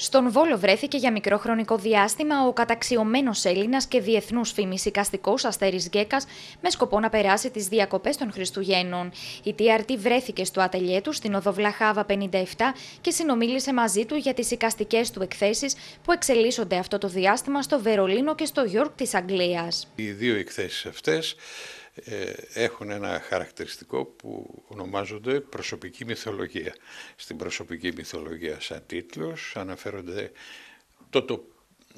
Στον Βόλο βρέθηκε για μικρό χρονικό διάστημα ο καταξιωμένος Έλληνας και διεθνούς φήμης οικαστικός Αστέρης Γκέκας με σκοπό να περάσει τις διακοπές των Χριστουγέννων. Η TRT βρέθηκε στο ατελιέ του στην Οδοβλαχάβα 57 και συνομίλησε μαζί του για τις οικαστικές του εκθέσεις που εξελίσσονται αυτό το διάστημα στο Βερολίνο και στο Γιόρκ της Αγγλίας. Οι δύο εκθέσεις αυτές ε, έχουν ένα χαρακτηριστικό που ονομάζονται προσωπική μυθολογία. Στην προσωπική μυθολογία σαν τίτλος αναφέρονται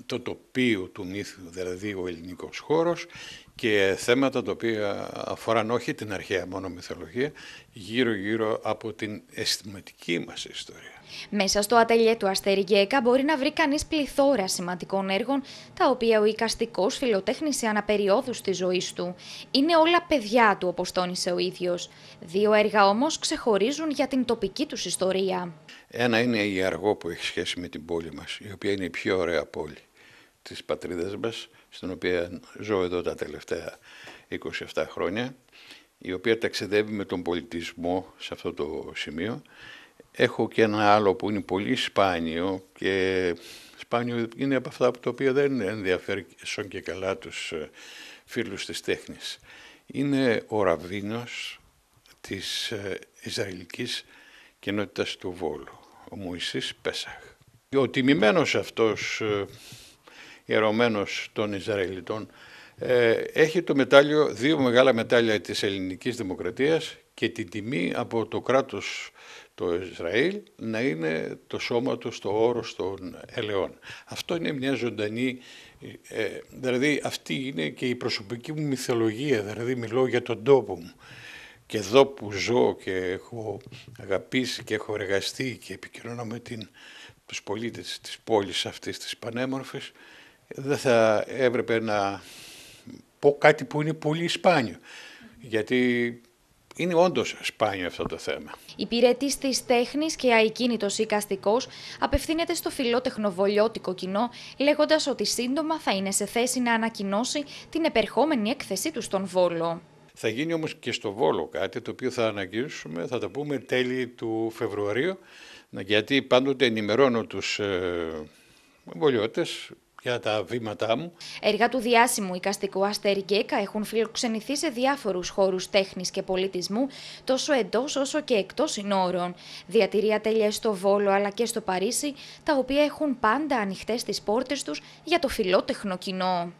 το, τοπίο του μύθου, δηλαδή ο ελληνικός χώρος και θέματα τα οποία αφοράν όχι την αρχαία μόνο μυθολογία, γύρω-γύρω από την αισθηματική μας ιστορία. Μέσα στο ατελείο του Αστέρι Γκέκα μπορεί να βρει κανείς πληθώρα σημαντικών έργων, τα οποία ο οικαστικός φιλοτέχνησε αναπεριόδους της ζωής του. Είναι όλα παιδιά του, όπως τόνισε ο ίδιος. Δύο έργα όμως ξεχωρίζουν για την τοπική τους ιστορία. Ένα είναι η Αργό που έχει σχέση με την πόλη μας, η οποία είναι η πιο ωραία πόλη της πατρίδας μας, στην οποία ζω εδώ τα τελευταία 27 χρόνια, η οποία ταξιδεύει με τον πολιτισμό σε αυτό το σημείο. Έχω και ένα άλλο που είναι πολύ σπάνιο και σπάνιο είναι από αυτά που τα οποία δεν ενδιαφέρει σαν και καλά τους ε, φίλους της τέχνης. Είναι ο Ραβίνος της ε, Ισραηλικής κοινότητας του Βόλου, ο Μωυσής Πέσαχ. Ο τιμημένος αυτός ε, ιερωμένος των Ισραηλιτών, ε, έχει το μετάλλιο, δύο μεγάλα μετάλλια της ελληνικής δημοκρατίας και την τιμή από το κράτος το Ισραήλ να είναι το σώμα του στο όρο των ελαιών. Αυτό είναι μια ζωντανή, ε, δηλαδή αυτή είναι και η προσωπική μου μυθολογία, δηλαδή μιλώ για τον τόπο μου. Και εδώ που ζω και έχω αγαπήσει και έχω εργαστεί και επικοινωνώ με την, τους πολίτες της πόλης αυτής της πανέμορφης, δεν θα έπρεπε να πω κάτι που είναι πολύ σπάνιο. Γιατί είναι όντως σπάνιο αυτό το θέμα. Υπηρετή τη τέχνης και αικίνητος οικαστικός απευθύνεται στο φιλότεχνο-βολιώτικο κοινό, λέγοντας ότι σύντομα θα είναι σε θέση να ανακοινώσει την επερχόμενη έκθεσή του στον Βόλο. Θα γίνει όμως και στο Βόλο κάτι το οποίο θα ανακοινώσουμε, θα το πούμε τέλη του Φεβρουαρίου, γιατί πάντοτε ενημερώνω τους ε, βολιώτες για τα βήματά μου. Έργα του διάσημου οικαστικού Αστέρι Γκέκα έχουν φιλοξενηθεί σε διάφορους χώρους τέχνης και πολιτισμού, τόσο εντός όσο και εκτός συνόρων. Διατηρεί τελειέ στο Βόλο αλλά και στο Παρίσι, τα οποία έχουν πάντα ανοιχτές τις πόρτες τους για το φιλότεχνο κοινό.